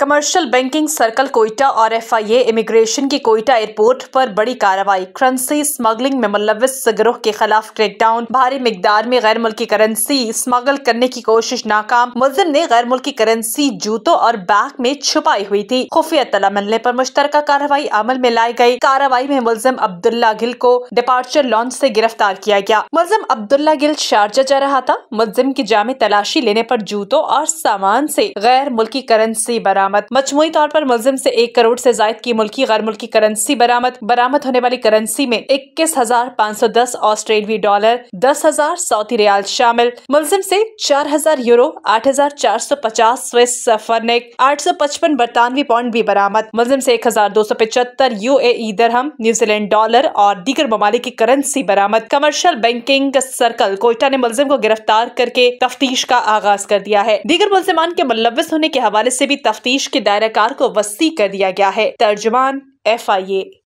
commercial banking circle Quetta और FIA immigration की Quetta airport पर बड़ी कार्रवाई करंसी स्मगलिंग में मुलविस गिरोह के खिलाफ क्रैकडाउन भारी मिकदार में गैर मुल्की करेंसी स्मगल करने की कोशिश नाकाम मुलिम ने गैर मुल्की करेंसी जूतों और बैग में छुपाई हुई थी खुफिया तला मिलने आरोप मुश्तर कार्रवाई अमल में लाई गयी कार्रवाई में मुलिम अब्दुल्ला गिल को डिपार्चर लॉन्च ऐसी गिरफ्तार किया गया मुलिम अब्दुल्ला गिल शारजा जा रहा था मुलिम की जामे तलाशी लेने आरोप जूतों और सामान ऐसी गैर मुल्की करेंसी बरामद बरामद मजमुई तौर पर मुलिम से एक करोड़ से जायद की मुल्की गैर मुल्की करेंसी बरामद बरामद होने वाली करेंसी में इक्कीस हजार पाँच सौ दस ऑस्ट्रेलवी डॉलर दस हजार सऊदी रियाल शामिल मुलिम से चार हजार यूरो आठ हजार चार सौ पचास स्विस सफरनेक आठ सौ पचपन बरतानवी पाउंड भी बरामद मुलिम से एक हजार दो सौ पचहत्तर यू ए दरहम न्यूजीलैंड डॉलर और दीगर ममालिक की करेंसी बरामद कमर्शियल बैंकिंग सर्कल कोयटा ने मुलिम को गिरफ्तार करके तफ्तीश का आगाज कर दिया है दीगर मुलजमान के मुलविस होने के हवाले ऐसी भी तफ्तीश तफ्तीश के दायरा कार को वस्ती कर दिया गया है तर्जमान एफ आई ए